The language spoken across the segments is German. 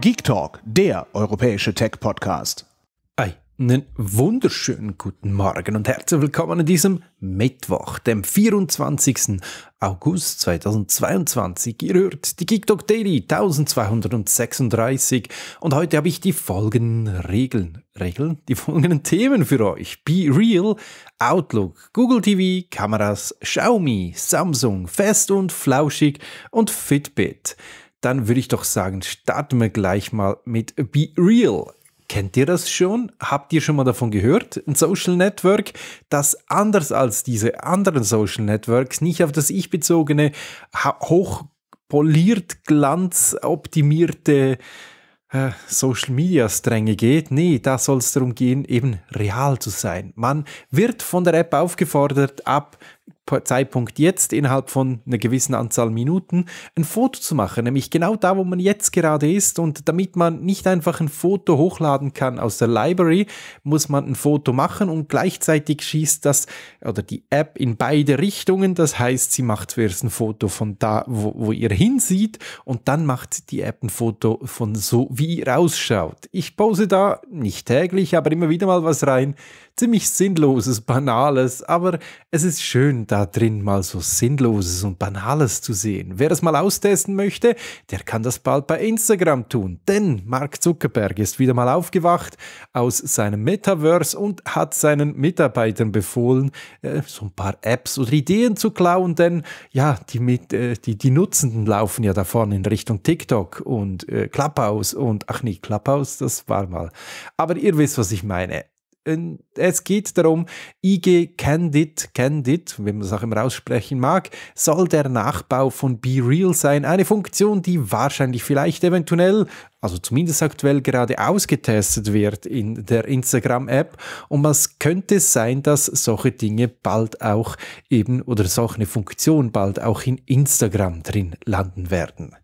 Geek Talk, der europäische Tech-Podcast. Einen wunderschönen guten Morgen und herzlich willkommen an diesem Mittwoch, dem 24. August 2022. Ihr hört die Geek Talk Daily 1236 und heute habe ich die folgenden Regeln, Regeln, die folgenden Themen für euch. Be Real, Outlook, Google TV, Kameras, Xiaomi, Samsung, Fest und Flauschig und Fitbit dann würde ich doch sagen, starten wir gleich mal mit Be Real. Kennt ihr das schon? Habt ihr schon mal davon gehört? Ein Social Network, das anders als diese anderen Social Networks nicht auf das Ich bezogene, hochpoliert, glanzoptimierte äh, Social Media Stränge geht. Nee, da soll es darum gehen, eben real zu sein. Man wird von der App aufgefordert, ab Zeitpunkt jetzt, innerhalb von einer gewissen Anzahl Minuten, ein Foto zu machen, nämlich genau da, wo man jetzt gerade ist. Und damit man nicht einfach ein Foto hochladen kann aus der Library, muss man ein Foto machen und gleichzeitig schießt das oder die App in beide Richtungen. Das heißt, sie macht zuerst ein Foto von da, wo, wo ihr hinsieht und dann macht die App ein Foto von so, wie ihr ausschaut. Ich pose da nicht täglich, aber immer wieder mal was rein. Ziemlich sinnloses, banales, aber es ist schön schön, da drin mal so Sinnloses und Banales zu sehen. Wer es mal austesten möchte, der kann das bald bei Instagram tun, denn Mark Zuckerberg ist wieder mal aufgewacht aus seinem Metaverse und hat seinen Mitarbeitern befohlen, äh, so ein paar Apps oder Ideen zu klauen, denn ja, die, mit, äh, die, die Nutzenden laufen ja davon in Richtung TikTok und äh, Clubhouse und ach nee, Clubhouse, das war mal. Aber ihr wisst, was ich meine es geht darum, IG Candid, Candid, wenn man das auch immer aussprechen mag, soll der Nachbau von Be Real sein. Eine Funktion, die wahrscheinlich vielleicht eventuell, also zumindest aktuell gerade ausgetestet wird in der Instagram-App. Und was könnte sein, dass solche Dinge bald auch eben oder solche eine Funktion bald auch in Instagram drin landen werden.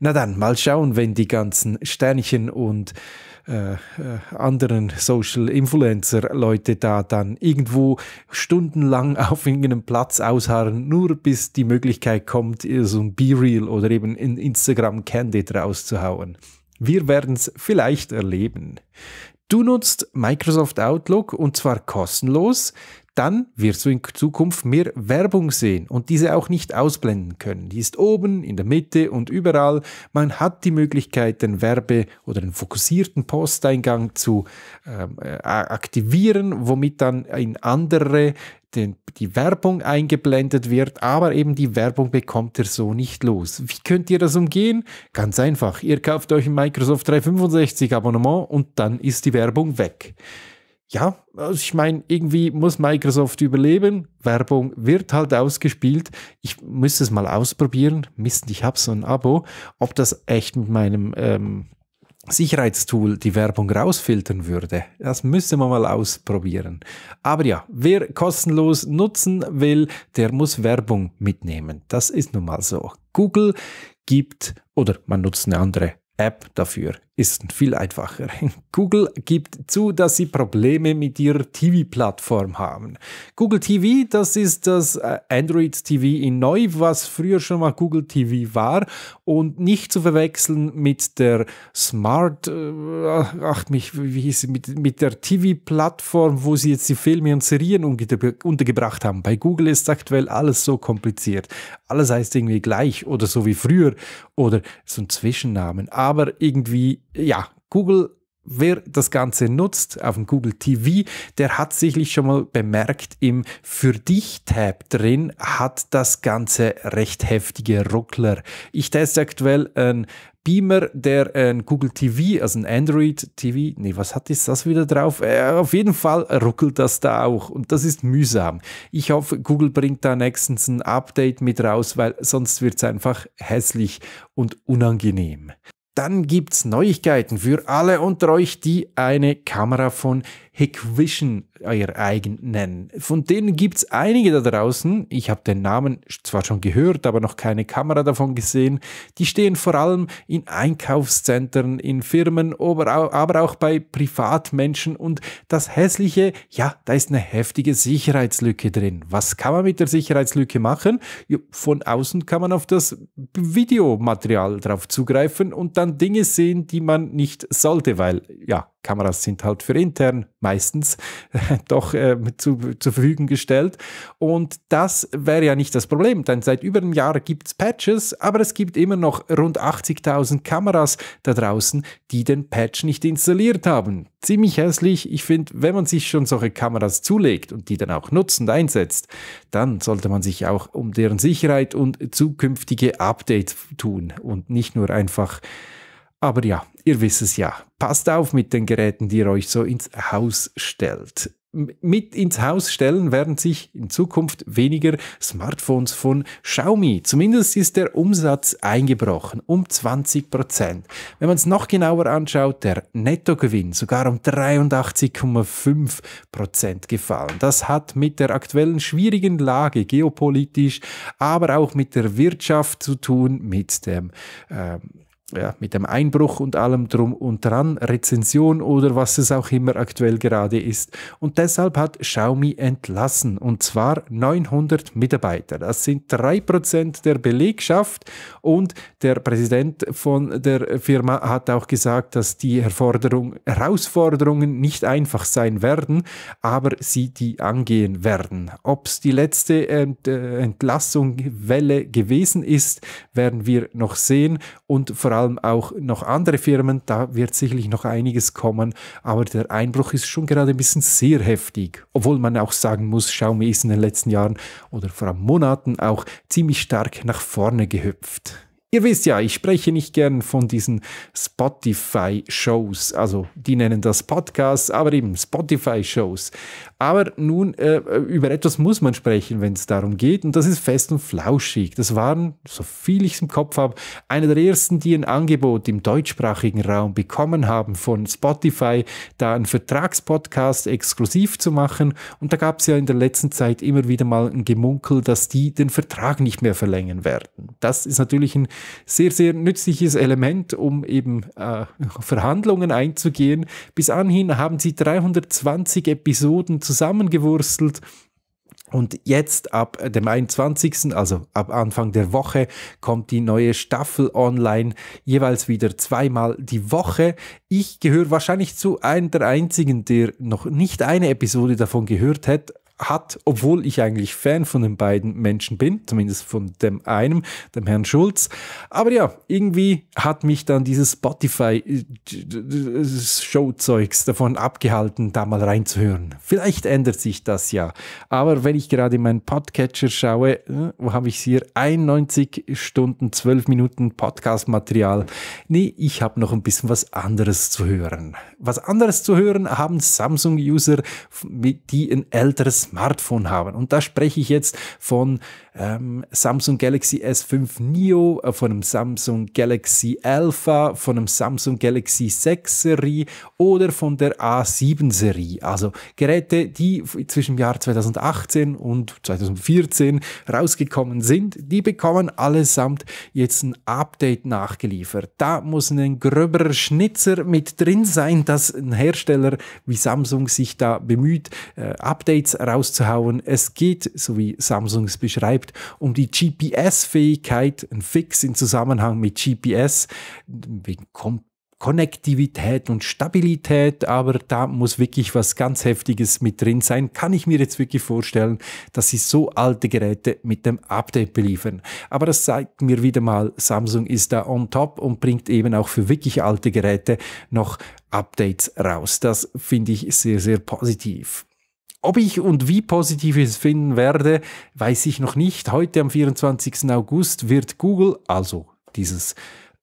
Na dann, mal schauen, wenn die ganzen Sternchen und äh, äh, anderen Social Influencer Leute da dann irgendwo stundenlang auf irgendeinem Platz ausharren, nur bis die Möglichkeit kommt, so ein B-Reel oder eben ein Instagram Candid rauszuhauen. Wir werden es vielleicht erleben du nutzt Microsoft Outlook und zwar kostenlos, dann wirst du in Zukunft mehr Werbung sehen und diese auch nicht ausblenden können. Die ist oben, in der Mitte und überall. Man hat die Möglichkeit, den Werbe- oder den fokussierten Posteingang zu ähm, äh, aktivieren, womit dann in andere den, die Werbung eingeblendet wird, aber eben die Werbung bekommt ihr so nicht los. Wie könnt ihr das umgehen? Ganz einfach. Ihr kauft euch ein Microsoft 365 Abonnement und dann ist die Werbung weg. Ja, also ich meine, irgendwie muss Microsoft überleben. Werbung wird halt ausgespielt. Ich müsste es mal ausprobieren. Mist, ich habe so ein Abo. Ob das echt mit meinem ähm, Sicherheitstool die Werbung rausfiltern würde. Das müsste man mal ausprobieren. Aber ja, wer kostenlos nutzen will, der muss Werbung mitnehmen. Das ist nun mal so. Google gibt oder man nutzt eine andere App dafür ist viel einfacher. Google gibt zu, dass sie Probleme mit ihrer TV-Plattform haben. Google TV, das ist das äh, Android TV in neu, was früher schon mal Google TV war und nicht zu verwechseln mit der Smart, äh, ach mich, wie hieß mit, mit der TV-Plattform, wo sie jetzt die Filme und Serien untergebracht haben. Bei Google ist aktuell alles so kompliziert. Alles heißt irgendwie gleich oder so wie früher oder so ein Zwischennamen, aber irgendwie ja, Google Wer das Ganze nutzt auf dem Google TV, der hat sicherlich schon mal bemerkt, im Für dich-Tab drin hat das Ganze recht heftige Ruckler. Ich teste aktuell ein Beamer, der ein Google TV, also ein Android TV, nee, was hat das wieder drauf? Äh, auf jeden Fall ruckelt das da auch und das ist mühsam. Ich hoffe, Google bringt da nächstens ein Update mit raus, weil sonst wird es einfach hässlich und unangenehm dann gibt's Neuigkeiten für alle unter euch, die eine Kamera von Hequischen euer eigen nennen. Von denen gibt es einige da draußen. Ich habe den Namen zwar schon gehört, aber noch keine Kamera davon gesehen. Die stehen vor allem in Einkaufszentren, in Firmen, aber auch bei Privatmenschen. Und das Hässliche, ja, da ist eine heftige Sicherheitslücke drin. Was kann man mit der Sicherheitslücke machen? Von außen kann man auf das Videomaterial drauf zugreifen und dann Dinge sehen, die man nicht sollte, weil ja, Kameras sind halt für intern meistens äh, doch äh, zu, zur Verfügung gestellt. Und das wäre ja nicht das Problem, denn seit über einem Jahr gibt es Patches, aber es gibt immer noch rund 80.000 Kameras da draußen, die den Patch nicht installiert haben. Ziemlich hässlich. Ich finde, wenn man sich schon solche Kameras zulegt und die dann auch nutzend einsetzt, dann sollte man sich auch um deren Sicherheit und zukünftige Updates tun und nicht nur einfach aber ja, ihr wisst es ja. Passt auf mit den Geräten, die ihr euch so ins Haus stellt. Mit ins Haus stellen werden sich in Zukunft weniger Smartphones von Xiaomi. Zumindest ist der Umsatz eingebrochen um 20 Prozent. Wenn man es noch genauer anschaut, der Nettogewinn sogar um 83,5 Prozent gefallen. Das hat mit der aktuellen schwierigen Lage geopolitisch, aber auch mit der Wirtschaft zu tun, mit dem ähm, ja, mit dem Einbruch und allem drum und dran, Rezension oder was es auch immer aktuell gerade ist. Und deshalb hat Xiaomi entlassen, und zwar 900 Mitarbeiter. Das sind 3% der Belegschaft und der Präsident von der Firma hat auch gesagt, dass die Herausforderungen nicht einfach sein werden, aber sie die angehen werden. Ob es die letzte Ent äh, Entlassungswelle gewesen ist, werden wir noch sehen und vor allem allem auch noch andere Firmen, da wird sicherlich noch einiges kommen, aber der Einbruch ist schon gerade ein bisschen sehr heftig. Obwohl man auch sagen muss, Xiaomi ist in den letzten Jahren oder vor Monaten auch ziemlich stark nach vorne gehüpft. Ihr wisst ja, ich spreche nicht gern von diesen Spotify-Shows. Also, die nennen das Podcasts, aber eben Spotify-Shows. Aber nun, äh, äh über etwas muss man sprechen, wenn es darum geht. Und das ist fest und flauschig. Das waren, so viel ich im Kopf habe, eine der ersten, die ein Angebot im deutschsprachigen Raum bekommen haben von Spotify, da einen Vertragspodcast exklusiv zu machen. Und da gab es ja in der letzten Zeit immer wieder mal ein Gemunkel, dass die den Vertrag nicht mehr verlängern werden. Das ist natürlich ein sehr, sehr nützliches Element, um eben äh, Verhandlungen einzugehen. Bis anhin haben sie 320 Episoden zusammengewurstelt. Und jetzt ab dem 21., also ab Anfang der Woche, kommt die neue Staffel online, jeweils wieder zweimal die Woche. Ich gehöre wahrscheinlich zu einem der einzigen, der noch nicht eine Episode davon gehört hat, hat, obwohl ich eigentlich Fan von den beiden Menschen bin, zumindest von dem einen, dem Herrn Schulz. Aber ja, irgendwie hat mich dann dieses Spotify-Showzeugs äh, davon abgehalten, da mal reinzuhören. Vielleicht ändert sich das ja. Aber wenn ich gerade in meinen Podcatcher schaue, äh, wo habe ich es hier? 91 Stunden, 12 Minuten Podcast-Material. Nee, ich habe noch ein bisschen was anderes zu hören. Was anderes zu hören haben Samsung-User, die ein älteres Smartphone haben. Und da spreche ich jetzt von ähm, Samsung Galaxy S5 Neo, äh, von einem Samsung Galaxy Alpha, von einem Samsung Galaxy 6 Serie oder von der A7 Serie. Also Geräte, die zwischen dem Jahr 2018 und 2014 rausgekommen sind, die bekommen allesamt jetzt ein Update nachgeliefert. Da muss ein gröberer Schnitzer mit drin sein, dass ein Hersteller wie Samsung sich da bemüht, äh, Updates rauszuhauen. Es geht, so wie Samsungs beschreibt, schreibt, um die GPS-Fähigkeit, ein Fix im Zusammenhang mit GPS, wegen Kom Konnektivität und Stabilität, aber da muss wirklich was ganz Heftiges mit drin sein. Kann ich mir jetzt wirklich vorstellen, dass sie so alte Geräte mit dem Update beliefern. Aber das zeigt mir wieder mal, Samsung ist da on top und bringt eben auch für wirklich alte Geräte noch Updates raus. Das finde ich sehr, sehr positiv. Ob ich und wie positiv ich es finden werde, weiß ich noch nicht. Heute am 24. August wird Google, also dieses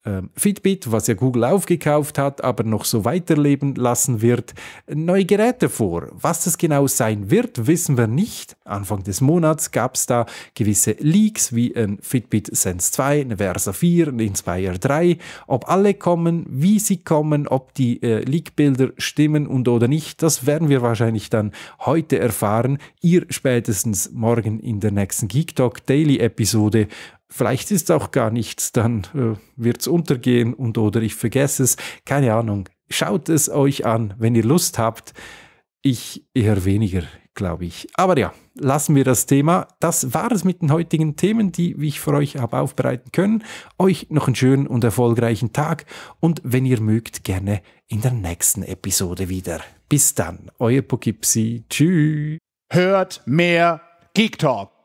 ähm, Fitbit, was ja Google aufgekauft hat, aber noch so weiterleben lassen wird, neue Geräte vor. Was das genau sein wird, wissen wir nicht. Anfang des Monats gab es da gewisse Leaks wie ein Fitbit Sense 2, eine Versa 4, ein Inspire 3. Ob alle kommen, wie sie kommen, ob die äh, Leak-Bilder stimmen und oder nicht, das werden wir wahrscheinlich dann heute erfahren. Ihr spätestens morgen in der nächsten Geek Talk Daily Episode vielleicht ist auch gar nichts, dann äh, wird es untergehen und oder ich vergesse es. Keine Ahnung. Schaut es euch an, wenn ihr Lust habt. Ich eher weniger, glaube ich. Aber ja, lassen wir das Thema. Das war es mit den heutigen Themen, die ich für euch habe aufbereiten können. Euch noch einen schönen und erfolgreichen Tag und wenn ihr mögt, gerne in der nächsten Episode wieder. Bis dann, euer Poughkeepsie. Tschüss. Hört mehr Geek Talk.